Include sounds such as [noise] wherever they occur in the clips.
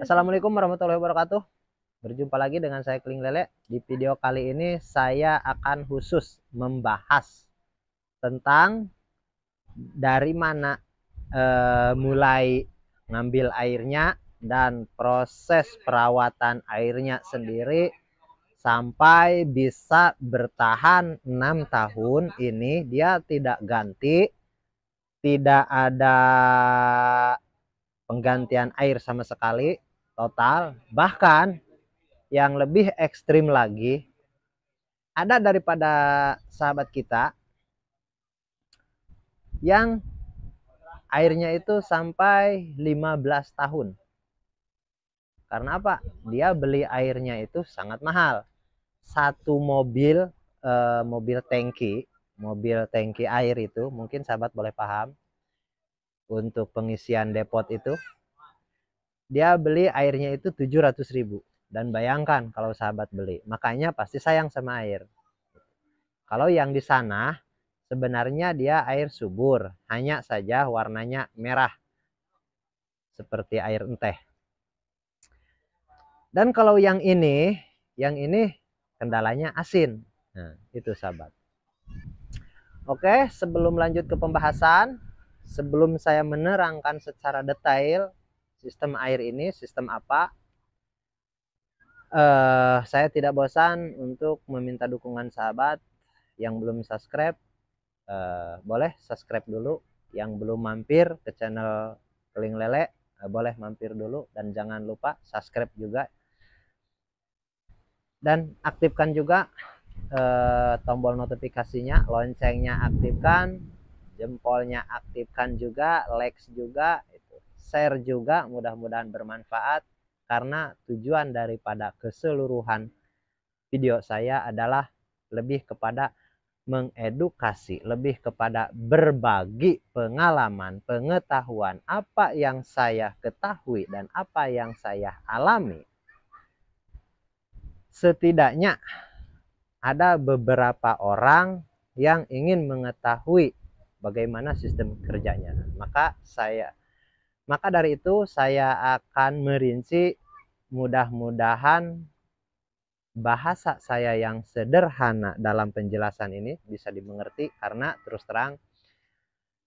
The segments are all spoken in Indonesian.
Assalamualaikum warahmatullahi wabarakatuh. Berjumpa lagi dengan saya Keling Lele. Di video kali ini saya akan khusus membahas tentang dari mana e, mulai ngambil airnya dan proses perawatan airnya sendiri sampai bisa bertahan enam tahun ini dia tidak ganti tidak ada penggantian air sama sekali total bahkan yang lebih ekstrim lagi ada daripada sahabat kita yang airnya itu sampai 15 tahun. Karena apa? Dia beli airnya itu sangat mahal. Satu mobil eh, mobil tangki, mobil tangki air itu mungkin sahabat boleh paham untuk pengisian depot itu dia beli airnya itu 700 ribu dan bayangkan kalau sahabat beli makanya pasti sayang sama air kalau yang di sana sebenarnya dia air subur hanya saja warnanya merah seperti air enteh dan kalau yang ini yang ini kendalanya asin nah itu sahabat Oke, sebelum lanjut ke pembahasan, sebelum saya menerangkan secara detail sistem air ini sistem apa uh, saya tidak bosan untuk meminta dukungan sahabat yang belum subscribe uh, boleh subscribe dulu yang belum mampir ke channel Keling Lele uh, boleh mampir dulu dan jangan lupa subscribe juga dan aktifkan juga uh, tombol notifikasinya loncengnya aktifkan jempolnya aktifkan juga like juga itu share juga mudah-mudahan bermanfaat karena tujuan daripada keseluruhan video saya adalah lebih kepada mengedukasi, lebih kepada berbagi pengalaman, pengetahuan, apa yang saya ketahui dan apa yang saya alami. Setidaknya ada beberapa orang yang ingin mengetahui bagaimana sistem kerjanya. Maka saya maka dari itu saya akan merinci mudah-mudahan bahasa saya yang sederhana dalam penjelasan ini bisa dimengerti karena terus terang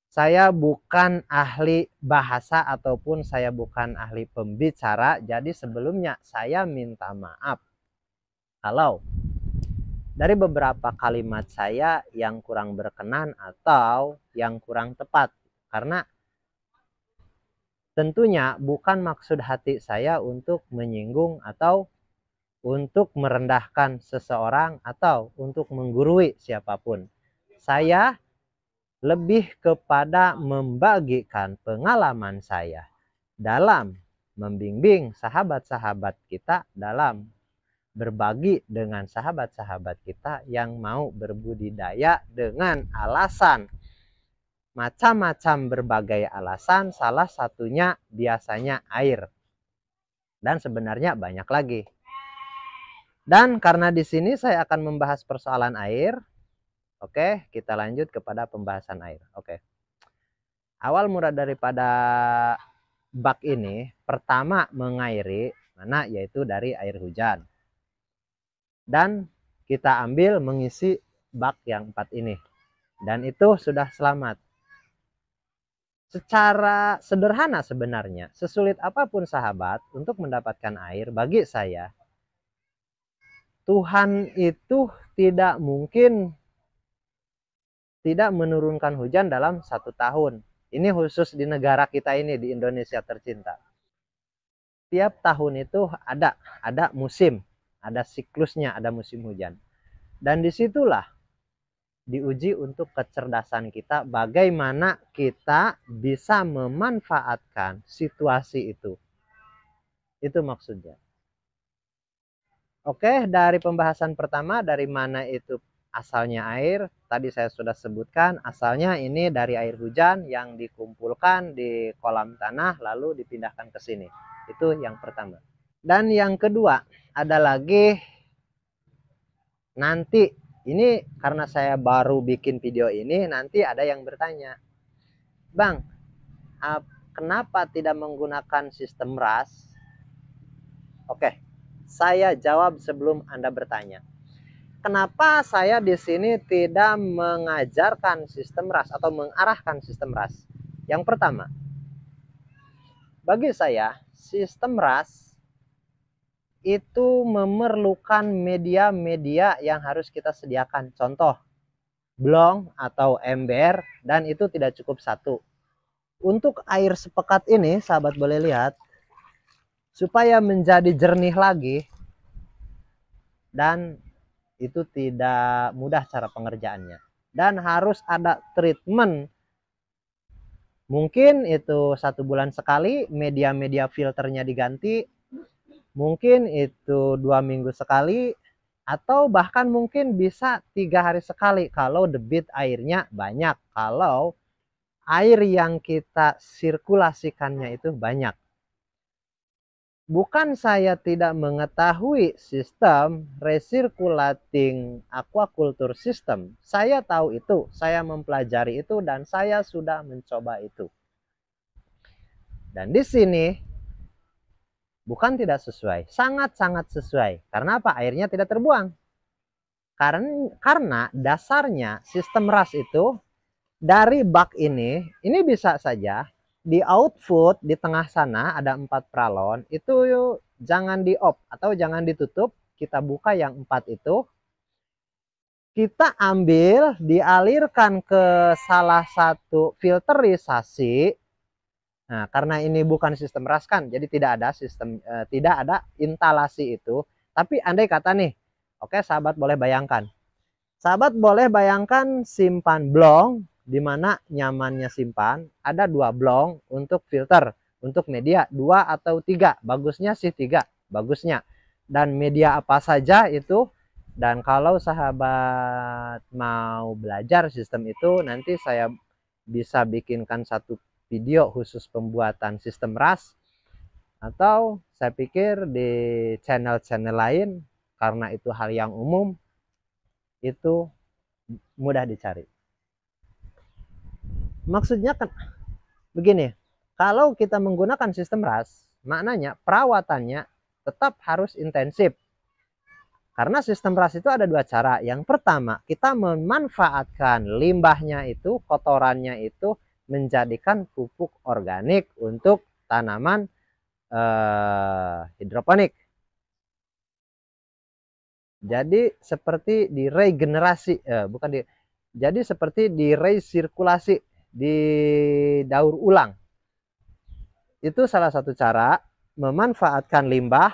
saya bukan ahli bahasa ataupun saya bukan ahli pembicara jadi sebelumnya saya minta maaf kalau dari beberapa kalimat saya yang kurang berkenan atau yang kurang tepat karena tentunya bukan maksud hati saya untuk menyinggung atau untuk merendahkan seseorang atau untuk menggurui siapapun. Saya lebih kepada membagikan pengalaman saya dalam membimbing sahabat-sahabat kita dalam berbagi dengan sahabat-sahabat kita yang mau berbudidaya dengan alasan macam-macam berbagai alasan, salah satunya biasanya air. Dan sebenarnya banyak lagi. Dan karena di sini saya akan membahas persoalan air, oke, kita lanjut kepada pembahasan air. Oke. Awal murah daripada bak ini, pertama mengairi, mana yaitu dari air hujan dan kita ambil mengisi bak yang empat ini dan itu sudah selamat secara sederhana sebenarnya sesulit apapun sahabat untuk mendapatkan air bagi saya Tuhan itu tidak mungkin tidak menurunkan hujan dalam satu tahun ini khusus di negara kita ini di Indonesia tercinta tiap tahun itu ada ada musim ada siklusnya, ada musim hujan. Dan disitulah diuji untuk kecerdasan kita bagaimana kita bisa memanfaatkan situasi itu. Itu maksudnya. Oke, dari pembahasan pertama dari mana itu asalnya air, tadi saya sudah sebutkan asalnya ini dari air hujan yang dikumpulkan di kolam tanah lalu dipindahkan ke sini. Itu yang pertama. Dan yang kedua, ada lagi nanti ini karena saya baru bikin video ini nanti ada yang bertanya, "Bang, kenapa tidak menggunakan sistem RAS?" Oke, saya jawab sebelum Anda bertanya. Kenapa saya di sini tidak mengajarkan sistem RAS atau mengarahkan sistem RAS? Yang pertama, bagi saya sistem RAS itu memerlukan media-media yang harus kita sediakan. Contoh, blong atau ember dan itu tidak cukup satu. Untuk air sepekat ini, sahabat boleh lihat, supaya menjadi jernih lagi dan itu tidak mudah cara pengerjaannya. Dan harus ada treatment mungkin itu satu bulan sekali media-media filternya diganti mungkin itu dua minggu sekali atau bahkan mungkin bisa tiga hari sekali kalau debit airnya banyak kalau air yang kita sirkulasikannya itu banyak bukan saya tidak mengetahui sistem resirkulating aquaculture system. Saya tahu itu, saya mempelajari itu dan saya sudah mencoba itu. Dan di sini Bukan tidak sesuai, sangat-sangat sesuai. Karena apa? Airnya tidak terbuang. Karena, karena dasarnya sistem ras itu dari bak ini, ini bisa saja di output di tengah sana ada empat pralon itu yuk, jangan di off atau jangan ditutup kita buka yang empat itu kita ambil dialirkan ke salah satu filterisasi Nah, karena ini bukan sistem ras kan jadi tidak ada sistem eh, tidak ada instalasi itu. Tapi andai kata nih, oke okay, sahabat boleh bayangkan. Sahabat boleh bayangkan simpan blong di mana nyamannya simpan, ada dua blong untuk filter, untuk media dua atau tiga, bagusnya sih tiga, bagusnya. Dan media apa saja itu dan kalau sahabat mau belajar sistem itu nanti saya bisa bikinkan satu video khusus pembuatan sistem RAS atau saya pikir di channel-channel lain karena itu hal yang umum itu mudah dicari. Maksudnya kan begini, kalau kita menggunakan sistem RAS, maknanya perawatannya tetap harus intensif. Karena sistem RAS itu ada dua cara. Yang pertama, kita memanfaatkan limbahnya itu, kotorannya itu menjadikan pupuk organik untuk tanaman eh, hidroponik. Jadi seperti di regenerasi, eh, bukan di, jadi seperti di resirkulasi, di daur ulang. Itu salah satu cara memanfaatkan limbah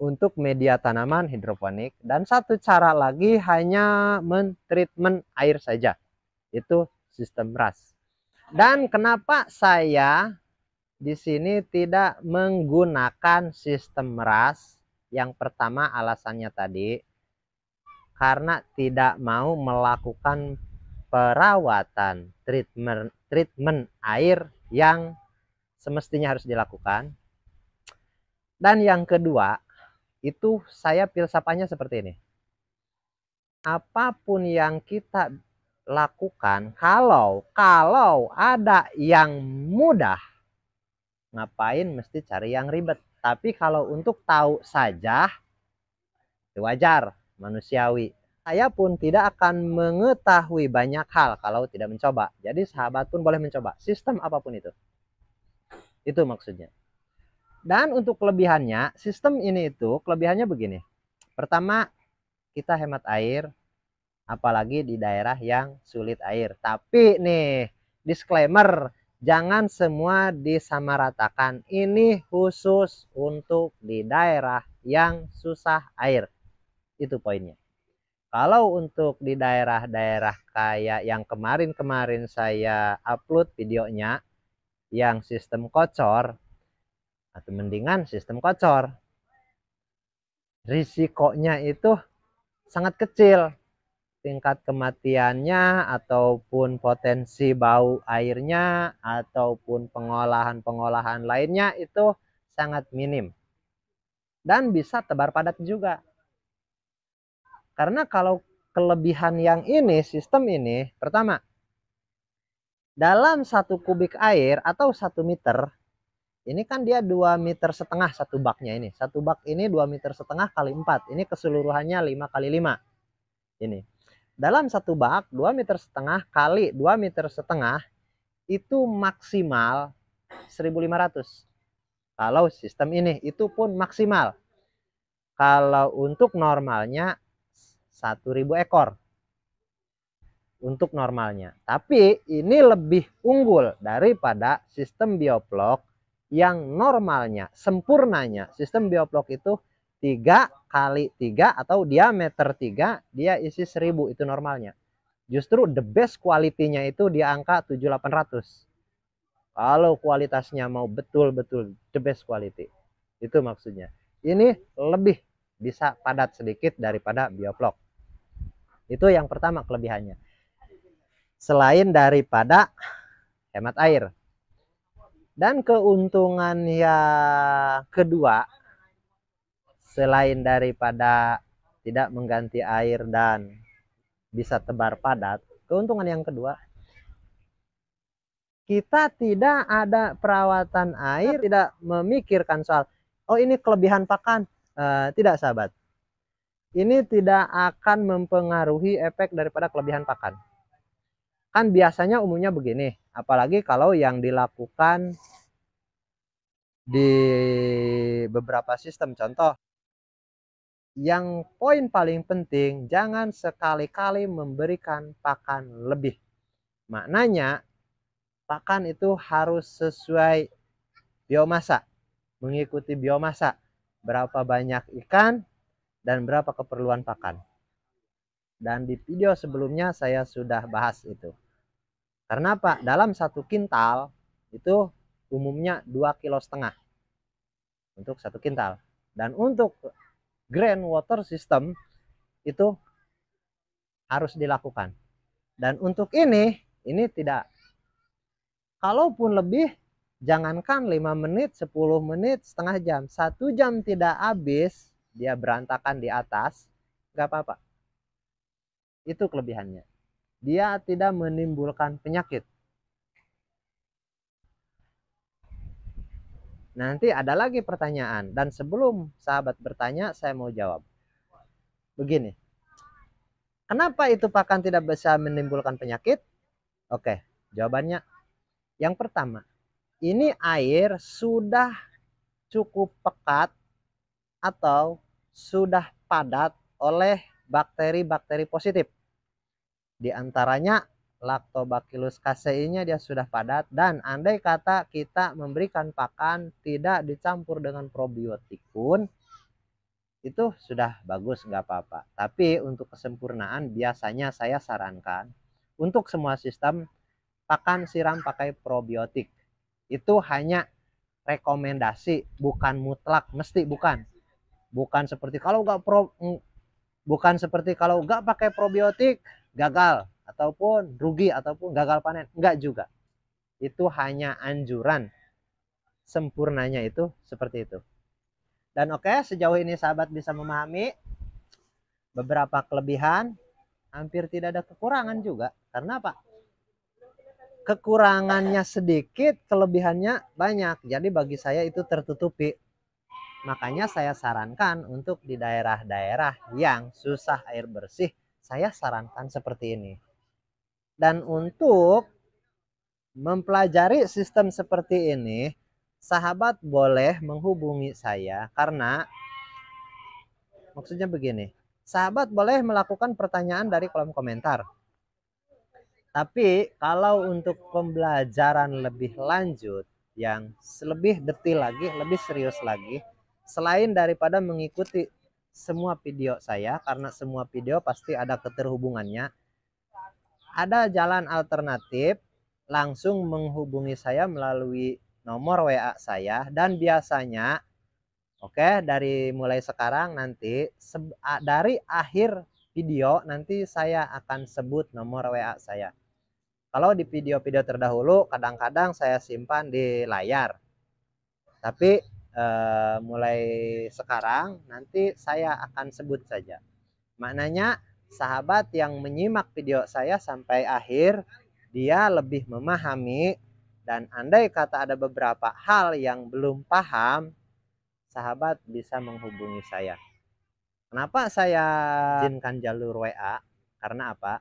untuk media tanaman hidroponik dan satu cara lagi hanya mentreatment air saja. Itu sistem ras. Dan kenapa saya di sini tidak menggunakan sistem ras? Yang pertama alasannya tadi karena tidak mau melakukan perawatan treatment treatment air yang semestinya harus dilakukan. Dan yang kedua, itu saya filsafatnya seperti ini. Apapun yang kita lakukan kalau kalau ada yang mudah ngapain mesti cari yang ribet tapi kalau untuk tahu saja wajar manusiawi saya pun tidak akan mengetahui banyak hal kalau tidak mencoba. Jadi sahabat pun boleh mencoba, sistem apapun itu. Itu maksudnya. Dan untuk kelebihannya, sistem ini itu kelebihannya begini. Pertama, kita hemat air, apalagi di daerah yang sulit air. Tapi nih, disclaimer, jangan semua disamaratakan. Ini khusus untuk di daerah yang susah air. Itu poinnya. Kalau untuk di daerah-daerah kayak yang kemarin-kemarin saya upload videonya yang sistem kocor atau mendingan sistem kocor risikonya itu sangat kecil tingkat kematiannya ataupun potensi bau airnya ataupun pengolahan-pengolahan lainnya itu sangat minim. Dan bisa tebar padat juga. Karena kalau kelebihan yang ini, sistem ini, pertama, dalam satu kubik air atau satu meter, ini kan dia 2 meter setengah satu baknya ini. Satu bak ini 2 meter setengah kali 4. Ini keseluruhannya 5 kali 5. Ini dalam satu bak 2 meter setengah kali 2 meter setengah itu maksimal 1500 kalau sistem ini itu pun maksimal kalau untuk normalnya 1000 ekor untuk normalnya tapi ini lebih unggul daripada sistem bioblok yang normalnya sempurnanya sistem bioblok itu 3 kali 3 atau diameter 3 dia isi 1000 itu normalnya. Justru the best kualitinya itu di angka 7800. Kalau kualitasnya mau betul-betul the best quality. Itu maksudnya. Ini lebih bisa padat sedikit daripada bioplok. Itu yang pertama kelebihannya. Selain daripada hemat air. Dan keuntungan yang kedua selain daripada tidak mengganti air dan bisa tebar padat, keuntungan yang kedua kita tidak ada perawatan air, tidak memikirkan soal oh ini kelebihan pakan, e, tidak sahabat. Ini tidak akan mempengaruhi efek daripada kelebihan pakan. Kan biasanya umumnya begini, apalagi kalau yang dilakukan di beberapa sistem contoh yang poin paling penting, jangan sekali-kali memberikan pakan lebih. Maknanya, pakan itu harus sesuai biomasa, mengikuti biomasa, berapa banyak ikan dan berapa keperluan pakan. Dan di video sebelumnya saya sudah bahas itu. Karena apa? Dalam satu kintal itu umumnya dua kilo setengah untuk satu kintal. Dan untuk grand water system itu harus dilakukan. Dan untuk ini, ini tidak. Kalaupun lebih, jangankan 5 menit, 10 menit, setengah jam. Satu jam tidak habis, dia berantakan di atas, nggak apa-apa. Itu kelebihannya. Dia tidak menimbulkan penyakit. Nanti ada lagi pertanyaan dan sebelum sahabat bertanya saya mau jawab. Begini. Kenapa itu pakan tidak bisa menimbulkan penyakit? Oke, jawabannya yang pertama, ini air sudah cukup pekat atau sudah padat oleh bakteri-bakteri positif. Di antaranya Lactobacillus casei-nya dia sudah padat dan andai kata kita memberikan pakan tidak dicampur dengan probiotik pun itu sudah bagus nggak apa-apa. Tapi untuk kesempurnaan biasanya saya sarankan untuk semua sistem pakan siram pakai probiotik. Itu hanya rekomendasi bukan mutlak mesti bukan. Bukan seperti kalau nggak pro mm, bukan seperti kalau nggak pakai probiotik gagal ataupun rugi ataupun gagal panen enggak juga itu hanya anjuran sempurnanya itu seperti itu dan oke okay, sejauh ini sahabat bisa memahami beberapa kelebihan hampir tidak ada kekurangan juga karena apa kekurangannya sedikit kelebihannya banyak jadi bagi saya itu tertutupi Makanya saya sarankan untuk di daerah-daerah yang susah air bersih, saya sarankan seperti ini. Dan untuk mempelajari sistem seperti ini, sahabat boleh menghubungi saya karena maksudnya begini. Sahabat boleh melakukan pertanyaan dari kolom komentar. Tapi kalau untuk pembelajaran lebih lanjut yang lebih detil lagi, lebih serius lagi, selain daripada mengikuti semua video saya karena semua video pasti ada keterhubungannya ada jalan alternatif, langsung menghubungi saya melalui nomor WA saya dan biasanya oke okay, dari mulai sekarang nanti dari akhir video nanti saya akan sebut nomor WA saya. Kalau di video-video terdahulu kadang-kadang saya simpan di layar. Tapi eh, mulai sekarang nanti saya akan sebut saja. Maknanya sahabat yang menyimak video saya sampai akhir, dia lebih memahami dan andai kata ada beberapa hal yang belum paham, sahabat bisa menghubungi saya. Kenapa saya izinkan jalur WA? Karena apa?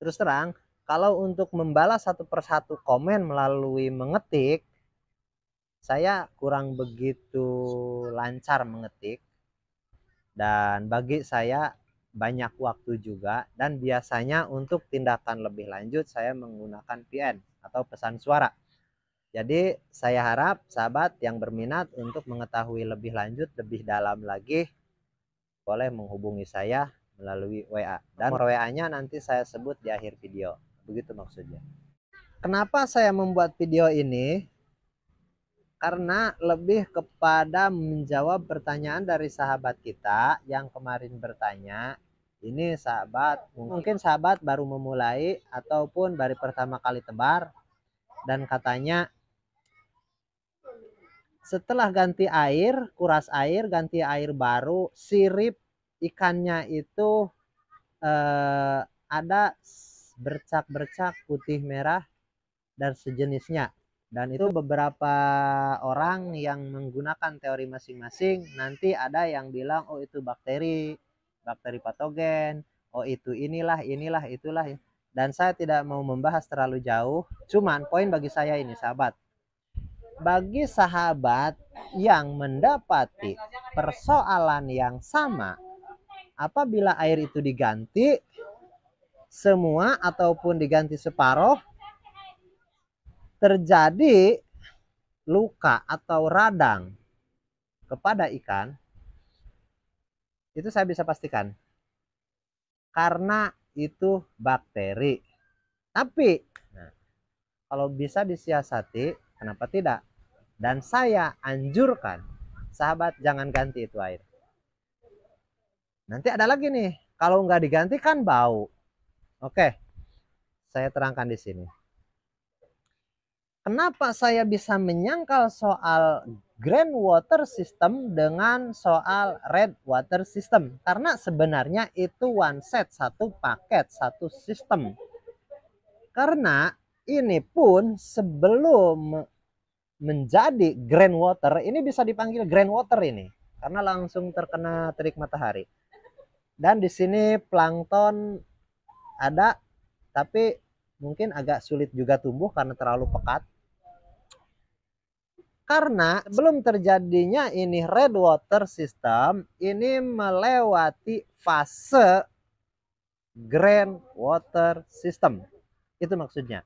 Terus terang, kalau untuk membalas satu persatu komen melalui mengetik, saya kurang begitu lancar mengetik. Dan bagi saya banyak waktu juga dan biasanya untuk tindakan lebih lanjut saya menggunakan PN atau pesan suara. Jadi saya harap sahabat yang berminat untuk mengetahui lebih lanjut lebih dalam lagi boleh menghubungi saya melalui WA dan nomor WA-nya nanti saya sebut di akhir video. Begitu maksudnya. Kenapa saya membuat video ini? karena lebih kepada menjawab pertanyaan dari sahabat kita yang kemarin bertanya ini sahabat mungkin sahabat baru memulai ataupun baru pertama kali tebar dan katanya setelah ganti air kuras air ganti air baru sirip ikannya itu eh, ada bercak-bercak putih merah dan sejenisnya dan itu beberapa orang yang menggunakan teori masing-masing. Nanti ada yang bilang, oh itu bakteri, bakteri patogen, oh itu inilah, inilah, itulah. Dan saya tidak mau membahas terlalu jauh. Cuman poin bagi saya ini sahabat. Bagi sahabat yang mendapati persoalan yang sama, apabila air itu diganti semua ataupun diganti separoh terjadi luka atau radang kepada ikan, itu saya bisa pastikan. Karena itu bakteri. Tapi nah, kalau bisa disiasati, kenapa tidak? Dan saya anjurkan, sahabat jangan ganti itu air. Nanti ada lagi nih, kalau nggak digantikan bau. Oke, saya terangkan di sini. Kenapa saya bisa menyangkal soal green water system dengan soal red water system karena sebenarnya itu one set satu paket satu sistem karena ini pun sebelum menjadi green water ini bisa dipanggil green water ini karena langsung terkena terik matahari dan di sini plankton ada tapi mungkin agak sulit juga tumbuh karena terlalu pekat karena belum terjadinya ini red water system ini melewati fase green water system. Itu maksudnya.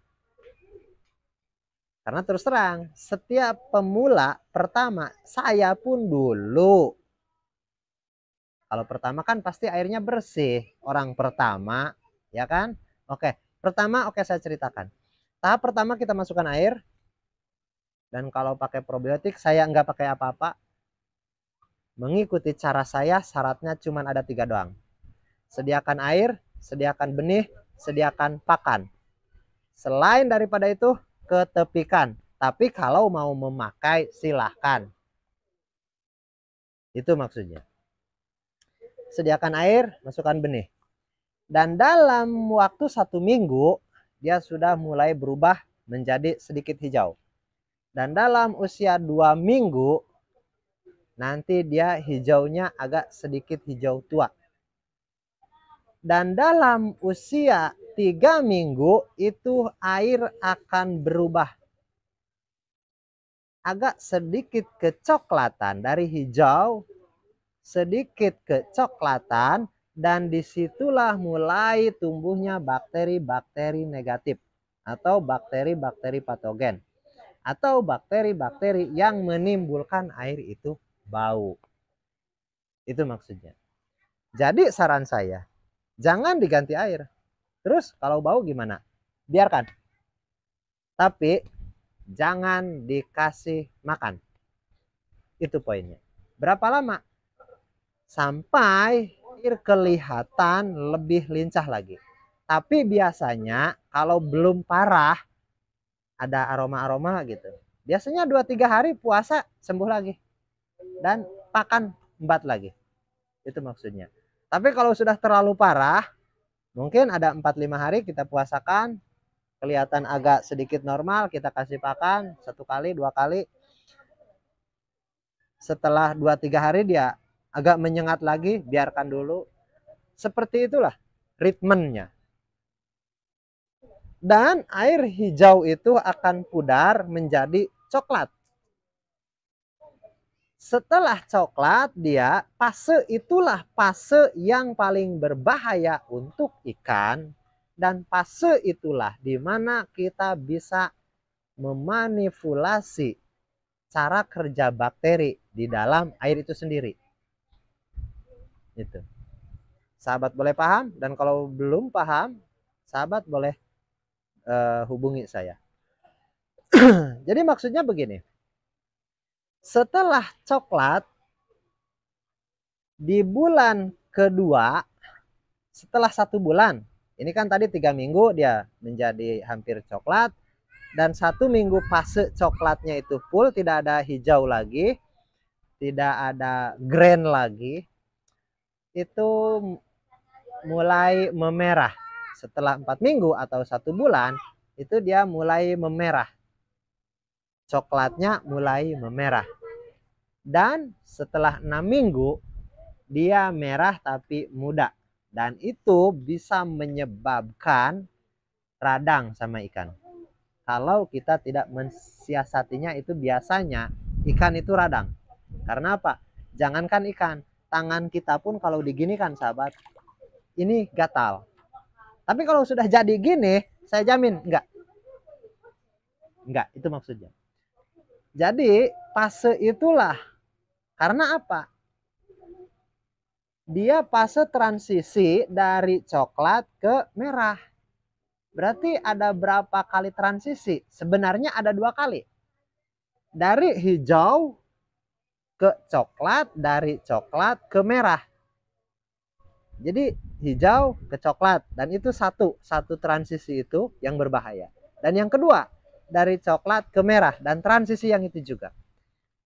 Karena terus terang, setiap pemula pertama saya pun dulu. Kalau pertama kan pasti airnya bersih, orang pertama, ya kan? Oke, pertama oke saya ceritakan. Tahap pertama kita masukkan air, dan kalau pakai probiotik saya nggak pakai apa-apa. Mengikuti cara saya syaratnya cuma ada tiga doang. Sediakan air, sediakan benih, sediakan pakan. Selain daripada itu, ketepikan. Tapi kalau mau memakai silahkan. Itu maksudnya. Sediakan air, masukkan benih. Dan dalam waktu satu minggu, dia sudah mulai berubah menjadi sedikit hijau. Dan dalam usia dua minggu, nanti dia hijaunya agak sedikit hijau tua. Dan dalam usia tiga minggu itu air akan berubah. Agak sedikit kecoklatan dari hijau, sedikit kecoklatan, dan disitulah mulai tumbuhnya bakteri-bakteri negatif atau bakteri-bakteri patogen atau bakteri-bakteri yang menimbulkan air itu bau. Itu maksudnya. Jadi saran saya, jangan diganti air. Terus kalau bau gimana? Biarkan. Tapi jangan dikasih makan. Itu poinnya. Berapa lama? Sampai air kelihatan lebih lincah lagi. Tapi biasanya kalau belum parah ada aroma-aroma gitu. Biasanya dua tiga hari puasa sembuh lagi. Dan pakan empat lagi. Itu maksudnya. Tapi kalau sudah terlalu parah, mungkin ada empat lima hari kita puasakan. Kelihatan agak sedikit normal, kita kasih pakan satu kali, dua kali. Setelah dua tiga hari dia agak menyengat lagi, biarkan dulu. Seperti itulah ritmenya dan air hijau itu akan pudar menjadi coklat. Setelah coklat, dia fase itulah fase yang paling berbahaya untuk ikan dan fase itulah di mana kita bisa memanipulasi cara kerja bakteri di dalam air itu sendiri. Itu. Sahabat boleh paham dan kalau belum paham, sahabat boleh uh, hubungi saya. [clears throat] Jadi maksudnya begini. Setelah coklat di bulan kedua setelah satu bulan ini kan tadi tiga minggu dia menjadi hampir coklat dan satu minggu fase coklatnya itu full tidak ada hijau lagi tidak ada green lagi itu mulai memerah setelah empat minggu atau satu bulan itu dia mulai memerah. Coklatnya mulai memerah. Dan setelah enam minggu dia merah tapi muda. Dan itu bisa menyebabkan radang sama ikan. Kalau kita tidak mensiasatinya itu biasanya ikan itu radang. Karena apa? Jangankan ikan, tangan kita pun kalau diginikan sahabat, ini gatal. Tapi kalau sudah jadi gini, saya jamin enggak. Enggak, itu maksudnya. Jadi fase itulah. Karena apa? Dia fase transisi dari coklat ke merah. Berarti ada berapa kali transisi? Sebenarnya ada dua kali. Dari hijau ke coklat, dari coklat ke merah jadi hijau ke coklat dan itu satu satu transisi itu yang berbahaya. Dan yang kedua dari coklat ke merah dan transisi yang itu juga.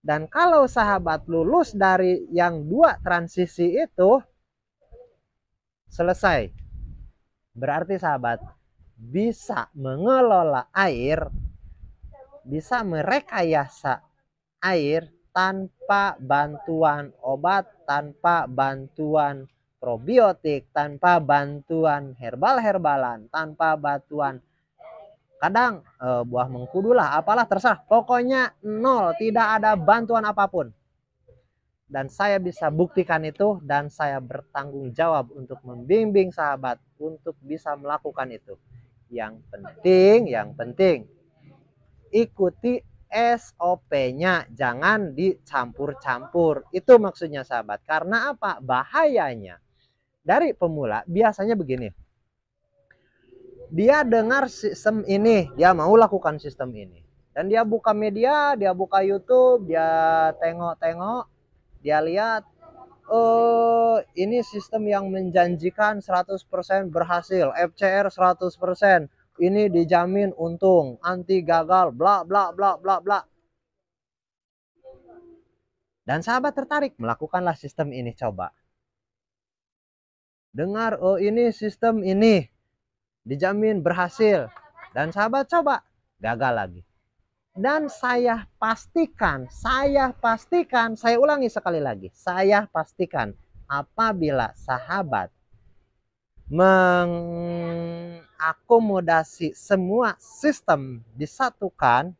Dan kalau sahabat lulus dari yang dua transisi itu selesai. Berarti sahabat bisa mengelola air, bisa merekayasa air tanpa bantuan obat, tanpa bantuan probiotik, tanpa bantuan herbal-herbalan, tanpa bantuan kadang e, buah mengkudu lah, apalah terserah. Pokoknya nol, tidak ada bantuan apapun. Dan saya bisa buktikan itu dan saya bertanggung jawab untuk membimbing sahabat untuk bisa melakukan itu. Yang penting, yang penting ikuti SOP-nya, jangan dicampur-campur. Itu maksudnya sahabat. Karena apa? Bahayanya dari pemula biasanya begini. Dia dengar sistem ini, dia mau lakukan sistem ini. Dan dia buka media, dia buka YouTube, dia tengok-tengok, dia lihat eh ini sistem yang menjanjikan 100% berhasil, FCR 100%, ini dijamin untung, anti gagal, bla bla bla bla bla. Dan sahabat tertarik, melakukanlah sistem ini coba dengar oh ini sistem ini dijamin berhasil dan sahabat coba gagal lagi dan saya pastikan saya pastikan saya ulangi sekali lagi saya pastikan apabila sahabat mengakomodasi semua sistem disatukan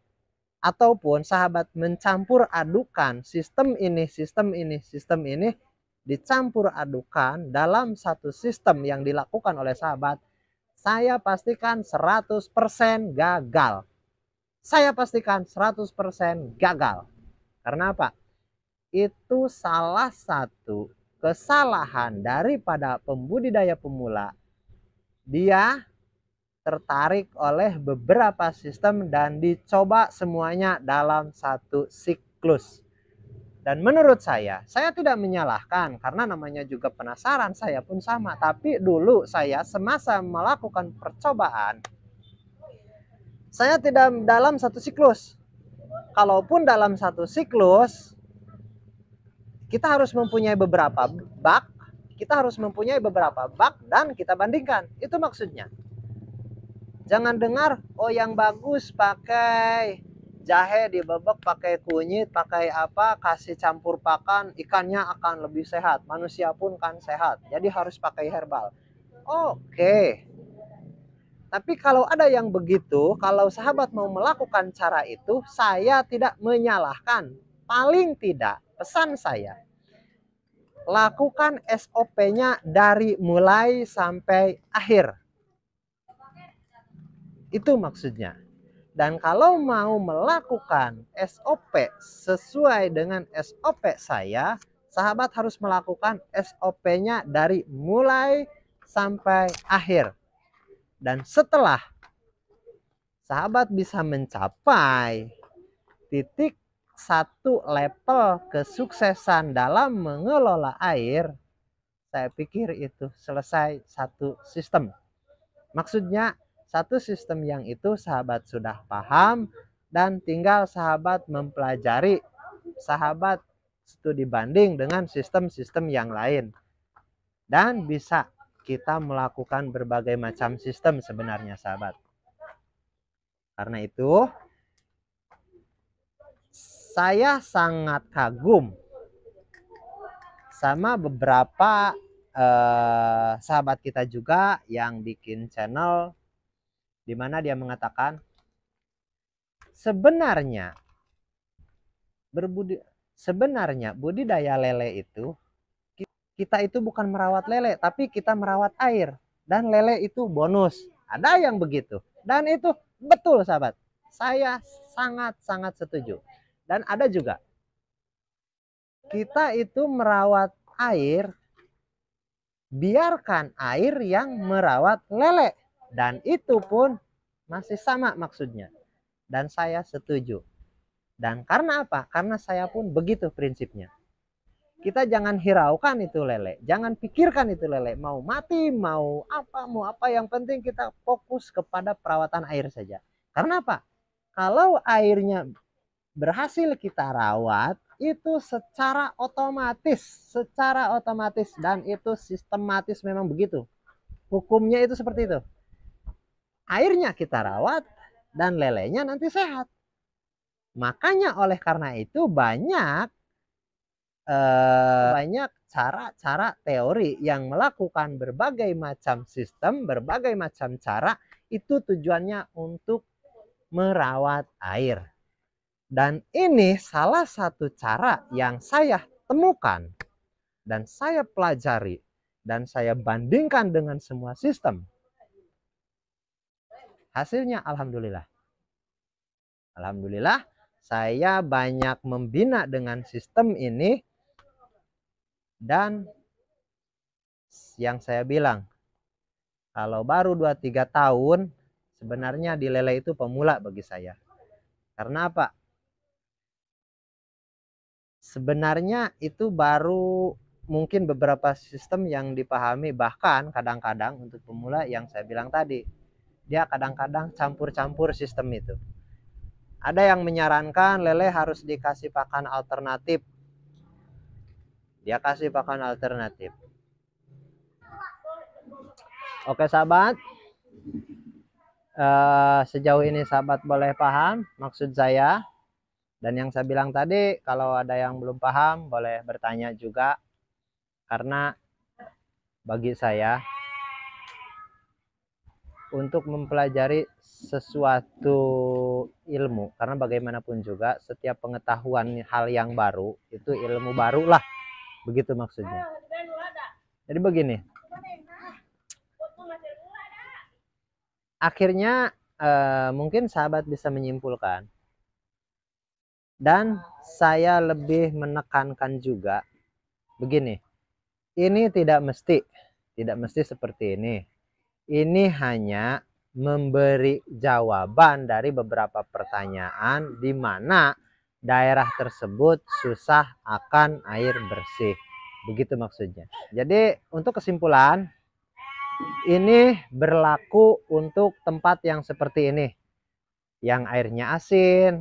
ataupun sahabat mencampur adukan sistem ini, sistem ini, sistem ini dicampur adukan dalam satu sistem yang dilakukan oleh sahabat, saya pastikan 100% gagal. Saya pastikan 100% gagal. Karena apa? Itu salah satu kesalahan daripada pembudidaya pemula. Dia tertarik oleh beberapa sistem dan dicoba semuanya dalam satu siklus. Dan menurut saya, saya tidak menyalahkan karena namanya juga penasaran, saya pun sama. Tapi dulu saya semasa melakukan percobaan, saya tidak dalam satu siklus. Kalaupun dalam satu siklus, kita harus mempunyai beberapa bak, kita harus mempunyai beberapa bak dan kita bandingkan. Itu maksudnya. Jangan dengar, oh yang bagus pakai jahe dibebek pakai kunyit pakai apa kasih campur pakan ikannya akan lebih sehat manusia pun kan sehat jadi harus pakai herbal oke tapi kalau ada yang begitu kalau sahabat mau melakukan cara itu saya tidak menyalahkan paling tidak pesan saya lakukan SOP-nya dari mulai sampai akhir itu maksudnya dan kalau mau melakukan SOP sesuai dengan SOP saya, sahabat harus melakukan SOP-nya dari mulai sampai akhir. Dan setelah sahabat bisa mencapai titik satu level kesuksesan dalam mengelola air, saya pikir itu selesai satu sistem. Maksudnya satu sistem yang itu sahabat sudah paham dan tinggal sahabat mempelajari. Sahabat studi banding dengan sistem-sistem yang lain. Dan bisa kita melakukan berbagai macam sistem sebenarnya sahabat. Karena itu saya sangat kagum sama beberapa eh, sahabat kita juga yang bikin channel di mana dia mengatakan sebenarnya berbudi sebenarnya budidaya lele itu kita itu bukan merawat lele tapi kita merawat air dan lele itu bonus. Ada yang begitu. Dan itu betul sahabat. Saya sangat-sangat setuju. Dan ada juga kita itu merawat air biarkan air yang merawat lele. Dan itu pun masih sama maksudnya. Dan saya setuju. Dan karena apa? Karena saya pun begitu prinsipnya. Kita jangan hiraukan itu lele, jangan pikirkan itu lele. Mau mati, mau apa, mau apa, yang penting kita fokus kepada perawatan air saja. Karena apa? Kalau airnya berhasil kita rawat, itu secara otomatis, secara otomatis dan itu sistematis memang begitu. Hukumnya itu seperti itu airnya kita rawat dan lelenya nanti sehat. Makanya oleh karena itu banyak eh, banyak cara-cara teori yang melakukan berbagai macam sistem, berbagai macam cara itu tujuannya untuk merawat air. Dan ini salah satu cara yang saya temukan dan saya pelajari dan saya bandingkan dengan semua sistem Hasilnya alhamdulillah. Alhamdulillah saya banyak membina dengan sistem ini dan yang saya bilang kalau baru 2-3 tahun sebenarnya di lele itu pemula bagi saya. Karena apa? Sebenarnya itu baru mungkin beberapa sistem yang dipahami bahkan kadang-kadang untuk pemula yang saya bilang tadi dia kadang-kadang campur-campur sistem itu. Ada yang menyarankan lele harus dikasih pakan alternatif. Dia kasih pakan alternatif. Oke sahabat, uh, sejauh ini sahabat boleh paham maksud saya. Dan yang saya bilang tadi, kalau ada yang belum paham boleh bertanya juga. Karena bagi saya untuk mempelajari sesuatu ilmu karena bagaimanapun juga setiap pengetahuan hal yang baru itu ilmu baru lah begitu maksudnya jadi begini akhirnya eh, mungkin sahabat bisa menyimpulkan dan saya lebih menekankan juga begini ini tidak mesti tidak mesti seperti ini ini hanya memberi jawaban dari beberapa pertanyaan di mana daerah tersebut susah akan air bersih. Begitu maksudnya. Jadi untuk kesimpulan, ini berlaku untuk tempat yang seperti ini. Yang airnya asin,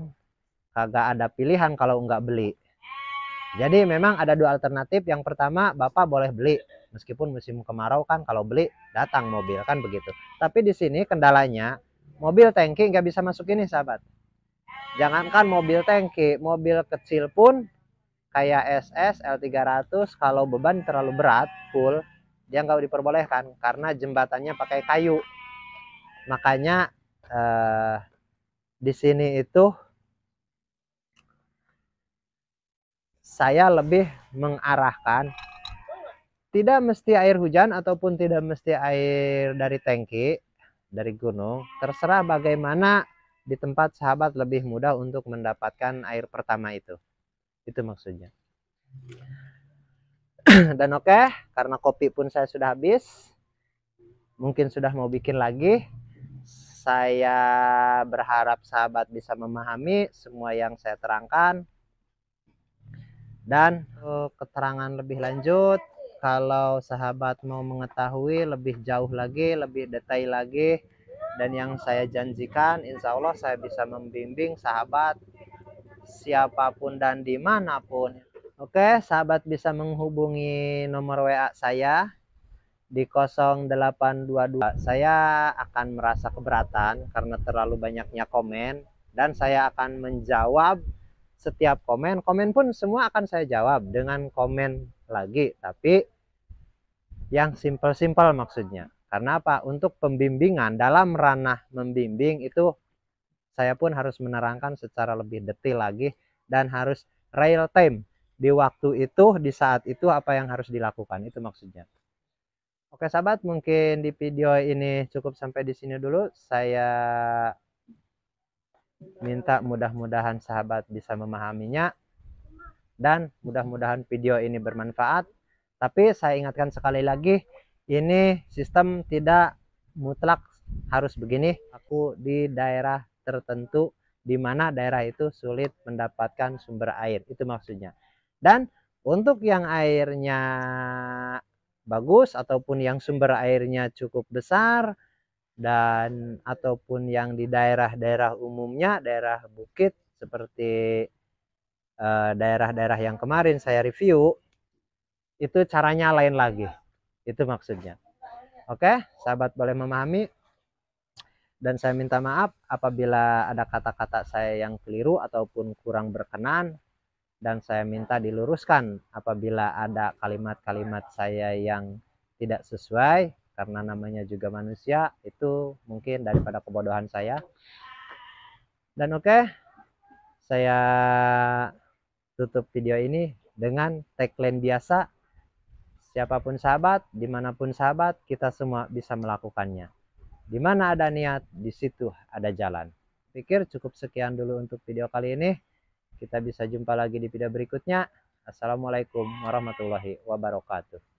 kagak ada pilihan kalau nggak beli. Jadi memang ada dua alternatif. Yang pertama, Bapak boleh beli Meskipun musim kemarau kan kalau beli datang mobil kan begitu. Tapi di sini kendalanya mobil tangki nggak bisa masuk ini sahabat. Jangankan mobil tangki, mobil kecil pun kayak SS L300 kalau beban terlalu berat full dia nggak diperbolehkan karena jembatannya pakai kayu. Makanya eh, di sini itu saya lebih mengarahkan tidak mesti air hujan ataupun tidak mesti air dari tangki dari gunung terserah bagaimana di tempat sahabat lebih mudah untuk mendapatkan air pertama itu itu maksudnya [clears throat] dan oke okay, karena kopi pun saya sudah habis mungkin sudah mau bikin lagi saya berharap sahabat bisa memahami semua yang saya terangkan dan eh, keterangan lebih lanjut kalau sahabat mau mengetahui lebih jauh lagi, lebih detail lagi, dan yang saya janjikan, insya Allah saya bisa membimbing sahabat siapapun dan dimanapun. Oke, sahabat bisa menghubungi nomor WA saya di 0822. Saya akan merasa keberatan karena terlalu banyaknya komen dan saya akan menjawab setiap komen. Komen pun semua akan saya jawab dengan komen lagi tapi yang simple-simple maksudnya karena apa untuk pembimbingan dalam ranah membimbing itu saya pun harus menerangkan secara lebih detail lagi dan harus real time di waktu itu di saat itu apa yang harus dilakukan itu maksudnya Oke sahabat, mungkin di video ini cukup sampai di sini dulu. Saya minta mudah-mudahan sahabat bisa memahaminya dan mudah-mudahan video ini bermanfaat. Tapi saya ingatkan sekali lagi, ini sistem tidak mutlak harus begini. Aku di daerah tertentu di mana daerah itu sulit mendapatkan sumber air. Itu maksudnya. Dan untuk yang airnya bagus ataupun yang sumber airnya cukup besar dan ataupun yang di daerah-daerah umumnya, daerah bukit seperti Eh, daerah-daerah yang kemarin saya review itu caranya lain lagi itu maksudnya oke sahabat boleh memahami dan saya minta maaf apabila ada kata-kata saya yang keliru ataupun kurang berkenan dan saya minta diluruskan apabila ada kalimat-kalimat saya yang tidak sesuai karena namanya juga manusia itu mungkin daripada kebodohan saya dan oke okay, saya tutup video ini dengan tagline biasa, siapapun sahabat, dimanapun sahabat, kita semua bisa melakukannya. Di mana ada niat, di situ ada jalan. Pikir cukup sekian dulu untuk video kali ini. Kita bisa jumpa lagi di video berikutnya. Assalamualaikum warahmatullahi wabarakatuh.